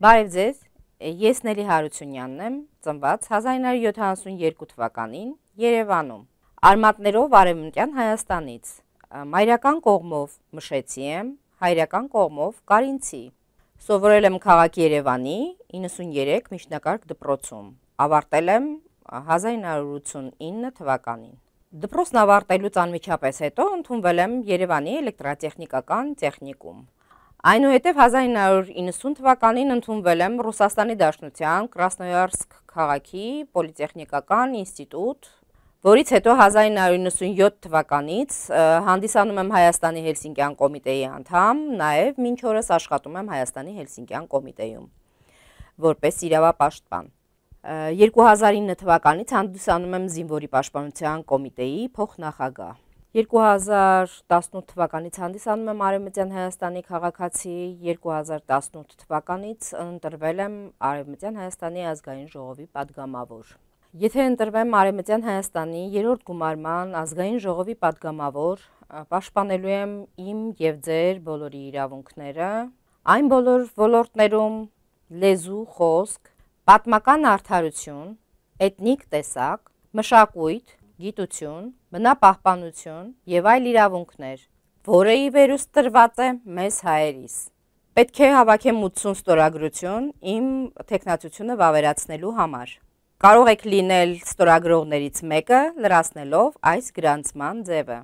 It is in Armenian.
Բարև ձեզ, ես Նելի Հարությունյանն եմ, ծնված 1972 թվականին Երևանում։ Արմատներով Արևմտյան Հայաստանից։ Մայրական կողմով Մշեցի եմ, հայրական կողմով Կարինցի։ Սովորել եմ քաղաք Երևանի 93 միջնակարգ դպրոցում։ Ավարտել եմ 1989 թվականին։ Դպրոցն ավարտելուց անմիջապես հետո ընդունվել եմ Երևանի էլեկտրատեխնիկական տեխնիկում։ Այնուհետև 1990 թվականին ընդունվել եմ Ռուսաստանի Դաշնության Կրասնոյարսկ քաղաքի Պոլիտեխնիկական ինստիտուտ, որից հետո 1997 թվականից հանդիսանում եմ Հայաստանի Հելսինկյան կոմիտեի անդամ, նաև մինչ օրս աշխատում եմ Հայաստանի Հելսինկյան կոմիտեում որպես իրավապաշտպան։ 2009 թվականից հանդիսանում եմ Զինվորի պաշտպանության կոմիտեի փոխնախագահ։ 2018 թվականից հանդիսանում եմ Արևմտյան Հայաստանի քաղաքացի, 2018 թվականից ընտրվել եմ Արևմտյան Հայաստանի ազգային ժողովի падգամավոր։ Եթե ընտրվեմ Արևմտյան Հայաստանի 3-րդ գումարման ազգային ժողովի падգամավոր, պաշտպանելու եմ իմ եւ ձեր բոլորի իրավունքները, այն բոլոր ոլորտներում լեզու, խոսք, պատմական արդարություն, էթնիկ տեսակ, մշակույթ, գիտություն, բնապահպանություն եւ այլ իրավունքներ, որը ի վերուստ տրված է մեզ հայերիս։ Պետք է հավաքեմ 80 ստորագրություն իմ տեխնացությունը վավերացնելու համար։ Կարող եք լինել ստորագրողներից մեկը լրացնելով այս գրանցման ձևը։